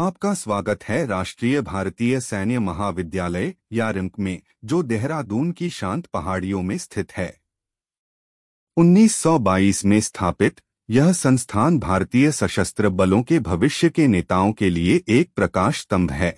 आपका स्वागत है राष्ट्रीय भारतीय सैन्य महाविद्यालय यारिम्क में जो देहरादून की शांत पहाड़ियों में स्थित है 1922 में स्थापित यह संस्थान भारतीय सशस्त्र बलों के भविष्य के नेताओं के लिए एक प्रकाश स्तंभ है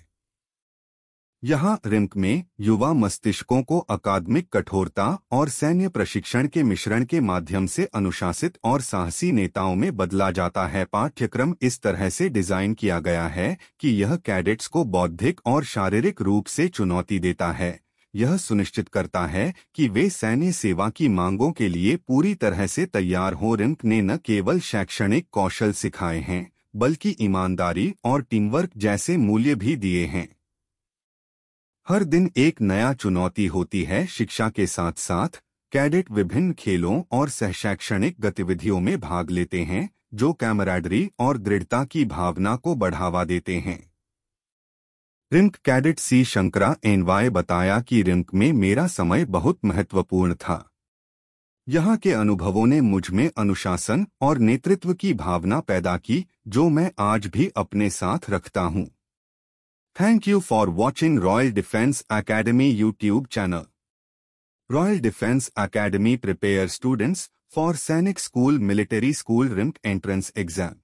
यहाँ रिम्क में युवा मस्तिष्कों को अकादमिक कठोरता और सैन्य प्रशिक्षण के मिश्रण के माध्यम से अनुशासित और साहसी नेताओं में बदला जाता है पाठ्यक्रम इस तरह से डिजाइन किया गया है कि यह कैडेट्स को बौद्धिक और शारीरिक रूप से चुनौती देता है यह सुनिश्चित करता है कि वे सैन्य सेवा की मांगों के लिए पूरी तरह से तैयार हो रिंक ने न केवल शैक्षणिक कौशल सिखाए हैं बल्कि ईमानदारी और टीमवर्क जैसे मूल्य भी दिए हैं हर दिन एक नया चुनौती होती है शिक्षा के साथ साथ कैडेट विभिन्न खेलों और सहशैक्षणिक गतिविधियों में भाग लेते हैं जो कैमराडरी और दृढ़ता की भावना को बढ़ावा देते हैं रिंक कैडेट सी शंकरा एनवाय बताया कि रिंक में मेरा समय बहुत महत्वपूर्ण था यहाँ के अनुभवों ने मुझ में अनुशासन और नेतृत्व की भावना पैदा की जो मैं आज भी अपने साथ रखता हूँ Thank you for watching Royal Defence Academy YouTube channel. Royal Defence Academy prepares students for Sainik School Military School Rimp entrance exam.